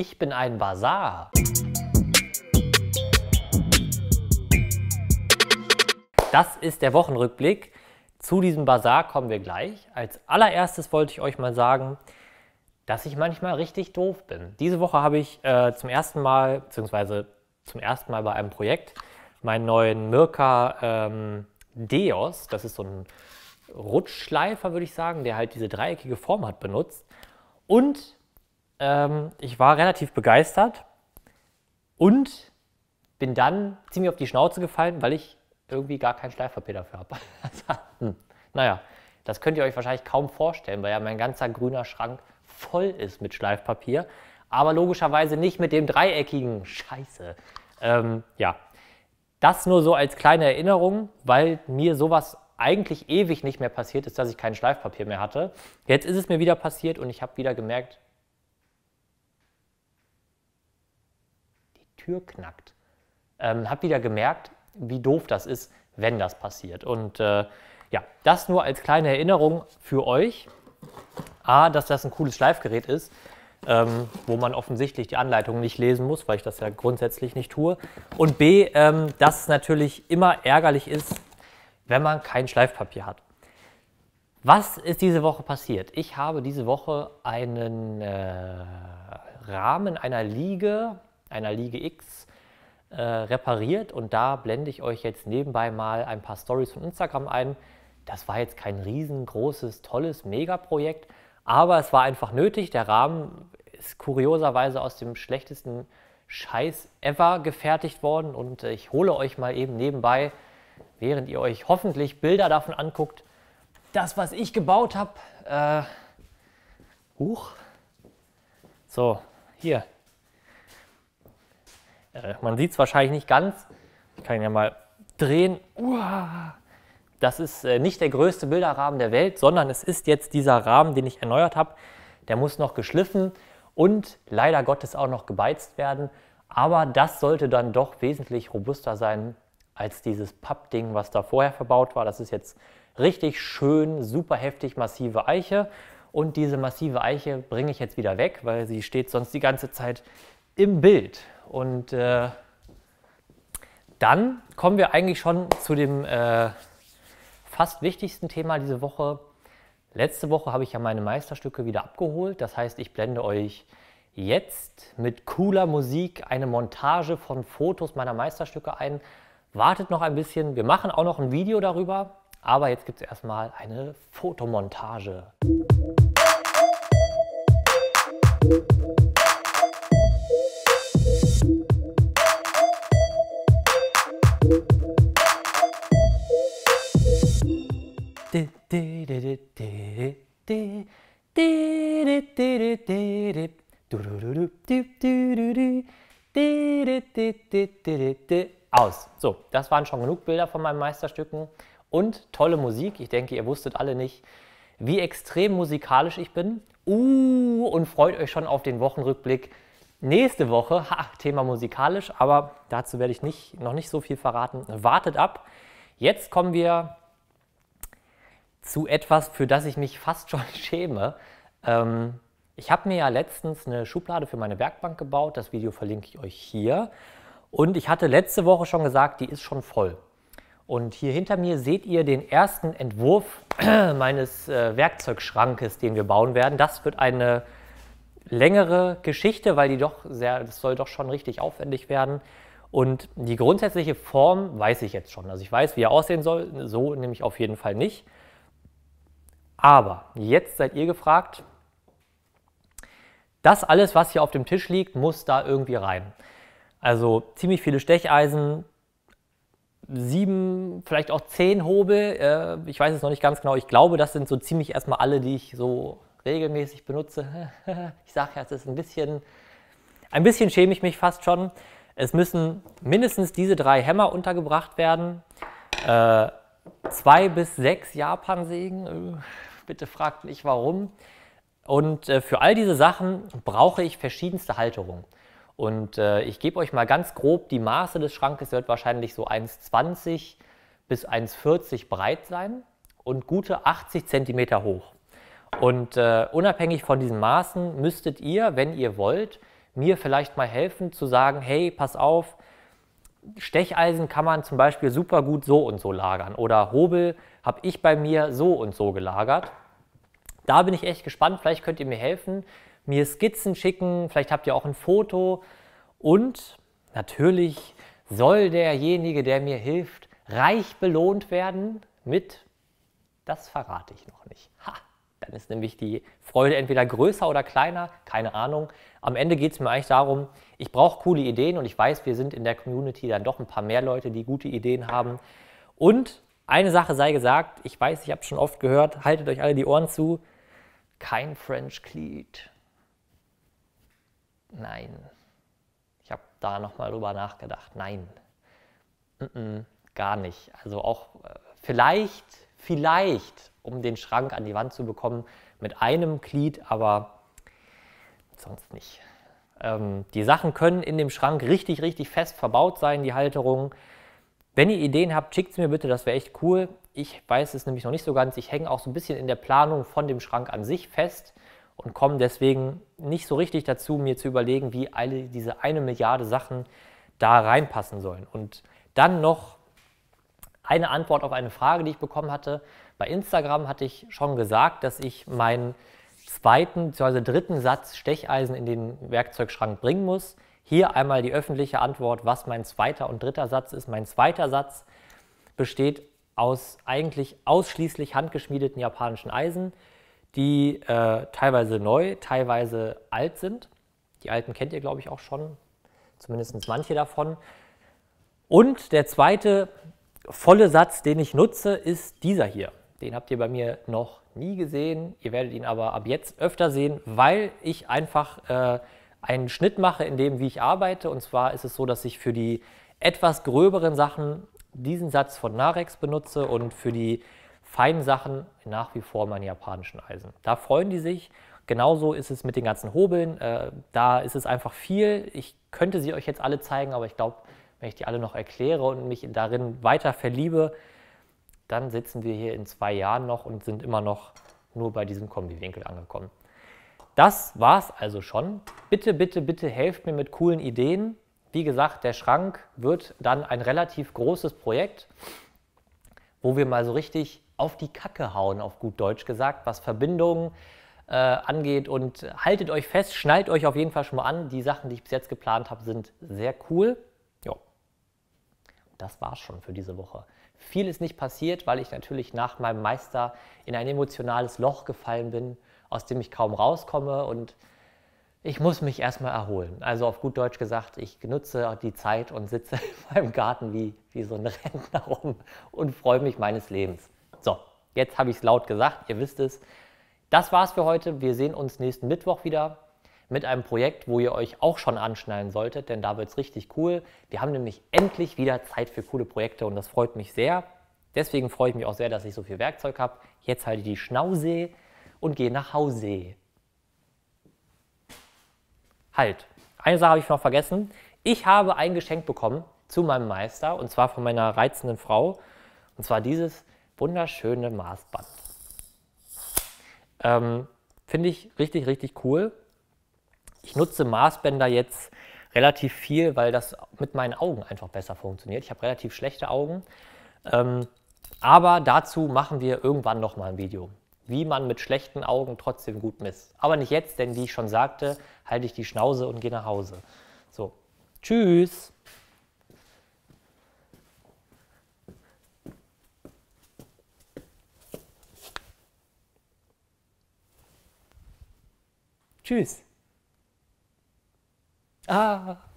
Ich bin ein Bazar. Das ist der Wochenrückblick. Zu diesem Bazar kommen wir gleich. Als allererstes wollte ich euch mal sagen, dass ich manchmal richtig doof bin. Diese Woche habe ich äh, zum ersten Mal, beziehungsweise zum ersten Mal bei einem Projekt, meinen neuen Mirka ähm, Deos, das ist so ein Rutschschleifer, würde ich sagen, der halt diese dreieckige Form hat, benutzt. Und ähm, ich war relativ begeistert und bin dann ziemlich auf die Schnauze gefallen, weil ich irgendwie gar kein Schleifpapier dafür habe. Also, hm. naja, das könnt ihr euch wahrscheinlich kaum vorstellen, weil ja mein ganzer grüner Schrank voll ist mit Schleifpapier, aber logischerweise nicht mit dem dreieckigen Scheiße. Ähm, ja, das nur so als kleine Erinnerung, weil mir sowas eigentlich ewig nicht mehr passiert ist, dass ich kein Schleifpapier mehr hatte. Jetzt ist es mir wieder passiert und ich habe wieder gemerkt, Tür knackt. Ähm, hab wieder gemerkt, wie doof das ist, wenn das passiert. Und äh, ja, das nur als kleine Erinnerung für euch. A, dass das ein cooles Schleifgerät ist, ähm, wo man offensichtlich die Anleitung nicht lesen muss, weil ich das ja grundsätzlich nicht tue. Und B, ähm, dass es natürlich immer ärgerlich ist, wenn man kein Schleifpapier hat. Was ist diese Woche passiert? Ich habe diese Woche einen äh, Rahmen einer Liege einer Liege X äh, repariert und da blende ich euch jetzt nebenbei mal ein paar Stories von Instagram ein. Das war jetzt kein riesengroßes, tolles Megaprojekt, aber es war einfach nötig. Der Rahmen ist kurioserweise aus dem schlechtesten Scheiß ever gefertigt worden und äh, ich hole euch mal eben nebenbei, während ihr euch hoffentlich Bilder davon anguckt, das, was ich gebaut habe. Äh, huch. So, hier. Äh, man sieht es wahrscheinlich nicht ganz. Ich kann ihn ja mal drehen. Uah. Das ist äh, nicht der größte Bilderrahmen der Welt, sondern es ist jetzt dieser Rahmen, den ich erneuert habe. Der muss noch geschliffen und leider Gottes auch noch gebeizt werden. Aber das sollte dann doch wesentlich robuster sein als dieses Pappding, was da vorher verbaut war. Das ist jetzt richtig schön, super heftig massive Eiche. Und diese massive Eiche bringe ich jetzt wieder weg, weil sie steht sonst die ganze Zeit im Bild. Und äh, dann kommen wir eigentlich schon zu dem äh, fast wichtigsten Thema diese Woche. Letzte Woche habe ich ja meine Meisterstücke wieder abgeholt. Das heißt, ich blende euch jetzt mit cooler Musik eine Montage von Fotos meiner Meisterstücke ein. Wartet noch ein bisschen. Wir machen auch noch ein Video darüber. Aber jetzt gibt es erstmal eine Fotomontage. Musik Aus. So, das waren schon genug Bilder von meinen Meisterstücken und tolle Musik. Ich denke, ihr wusstet alle nicht, wie extrem musikalisch ich bin. Uh, und freut euch schon auf den Wochenrückblick nächste Woche. Ha, Thema musikalisch, aber dazu werde ich nicht, noch nicht so viel verraten. Wartet ab. Jetzt kommen wir zu etwas, für das ich mich fast schon schäme. Ähm, ich habe mir ja letztens eine Schublade für meine Werkbank gebaut. Das Video verlinke ich euch hier. Und ich hatte letzte Woche schon gesagt, die ist schon voll. Und hier hinter mir seht ihr den ersten Entwurf meines äh, Werkzeugschrankes, den wir bauen werden. Das wird eine längere Geschichte, weil die doch sehr, das soll doch schon richtig aufwendig werden. Und die grundsätzliche Form weiß ich jetzt schon. Also ich weiß, wie er aussehen soll, so nehme ich auf jeden Fall nicht. Aber jetzt seid ihr gefragt, das alles, was hier auf dem Tisch liegt, muss da irgendwie rein. Also ziemlich viele Stecheisen, sieben, vielleicht auch zehn Hobel. Äh, ich weiß es noch nicht ganz genau. Ich glaube, das sind so ziemlich erstmal alle, die ich so regelmäßig benutze. ich sage ja, es ist ein bisschen, ein bisschen schäme ich mich fast schon. Es müssen mindestens diese drei Hämmer untergebracht werden. Äh, zwei bis sechs Japan-Sägen. Äh, bitte fragt mich warum. Und äh, für all diese Sachen brauche ich verschiedenste Halterungen. Und äh, ich gebe euch mal ganz grob die Maße des Schrankes. Der wird wahrscheinlich so 1,20 bis 1,40 breit sein und gute 80 cm hoch. Und äh, unabhängig von diesen Maßen müsstet ihr, wenn ihr wollt, mir vielleicht mal helfen zu sagen, hey, pass auf, Stecheisen kann man zum Beispiel super gut so und so lagern oder Hobel habe ich bei mir so und so gelagert. Da bin ich echt gespannt, vielleicht könnt ihr mir helfen, mir Skizzen schicken, vielleicht habt ihr auch ein Foto und natürlich soll derjenige, der mir hilft, reich belohnt werden mit, das verrate ich noch nicht. Ha! Dann ist nämlich die Freude entweder größer oder kleiner, keine Ahnung. Am Ende geht es mir eigentlich darum, ich brauche coole Ideen und ich weiß, wir sind in der Community dann doch ein paar mehr Leute, die gute Ideen haben. Und eine Sache sei gesagt, ich weiß, ich habe schon oft gehört, haltet euch alle die Ohren zu, kein French Cleat. Nein. Ich habe da nochmal drüber nachgedacht. Nein. Mm -mm, gar nicht. Also auch äh, vielleicht, vielleicht um den Schrank an die Wand zu bekommen, mit einem Glied, aber sonst nicht. Ähm, die Sachen können in dem Schrank richtig, richtig fest verbaut sein, die Halterungen. Wenn ihr Ideen habt, schickt es mir bitte, das wäre echt cool. Ich weiß es nämlich noch nicht so ganz. Ich hänge auch so ein bisschen in der Planung von dem Schrank an sich fest und komme deswegen nicht so richtig dazu, mir zu überlegen, wie alle diese eine Milliarde Sachen da reinpassen sollen. Und dann noch eine Antwort auf eine Frage, die ich bekommen hatte. Bei Instagram hatte ich schon gesagt, dass ich meinen zweiten bzw. dritten Satz Stecheisen in den Werkzeugschrank bringen muss. Hier einmal die öffentliche Antwort, was mein zweiter und dritter Satz ist. Mein zweiter Satz besteht aus eigentlich ausschließlich handgeschmiedeten japanischen Eisen, die äh, teilweise neu, teilweise alt sind. Die alten kennt ihr, glaube ich, auch schon, zumindest manche davon. Und der zweite volle Satz, den ich nutze, ist dieser hier. Den habt ihr bei mir noch nie gesehen. Ihr werdet ihn aber ab jetzt öfter sehen, weil ich einfach äh, einen Schnitt mache in dem, wie ich arbeite. Und zwar ist es so, dass ich für die etwas gröberen Sachen diesen Satz von Narex benutze und für die feinen Sachen nach wie vor meine japanischen Eisen. Da freuen die sich. Genauso ist es mit den ganzen Hobeln. Äh, da ist es einfach viel. Ich könnte sie euch jetzt alle zeigen, aber ich glaube, wenn ich die alle noch erkläre und mich darin weiter verliebe, dann sitzen wir hier in zwei Jahren noch und sind immer noch nur bei diesem Kombiwinkel angekommen. Das war's also schon. Bitte, bitte, bitte helft mir mit coolen Ideen. Wie gesagt, der Schrank wird dann ein relativ großes Projekt, wo wir mal so richtig auf die Kacke hauen, auf gut Deutsch gesagt, was Verbindungen äh, angeht. Und haltet euch fest, schnallt euch auf jeden Fall schon mal an. Die Sachen, die ich bis jetzt geplant habe, sind sehr cool das war's schon für diese Woche. Viel ist nicht passiert, weil ich natürlich nach meinem Meister in ein emotionales Loch gefallen bin, aus dem ich kaum rauskomme und ich muss mich erstmal erholen. Also auf gut Deutsch gesagt, ich nutze die Zeit und sitze in meinem Garten wie, wie so ein Rentner rum und freue mich meines Lebens. So, jetzt habe ich es laut gesagt, ihr wisst es. Das war's für heute. Wir sehen uns nächsten Mittwoch wieder mit einem Projekt, wo ihr euch auch schon anschnallen solltet, denn da wird es richtig cool. Wir haben nämlich endlich wieder Zeit für coole Projekte und das freut mich sehr. Deswegen freue ich mich auch sehr, dass ich so viel Werkzeug habe. Jetzt halte ich die Schnauze und gehe nach Hause. Halt, eine Sache habe ich noch vergessen. Ich habe ein Geschenk bekommen zu meinem Meister und zwar von meiner reizenden Frau und zwar dieses wunderschöne Maßband. Ähm, Finde ich richtig, richtig cool. Ich nutze Maßbänder jetzt relativ viel, weil das mit meinen Augen einfach besser funktioniert. Ich habe relativ schlechte Augen. Ähm, aber dazu machen wir irgendwann nochmal ein Video, wie man mit schlechten Augen trotzdem gut misst. Aber nicht jetzt, denn wie ich schon sagte, halte ich die Schnauze und gehe nach Hause. So, tschüss! Tschüss. Ah.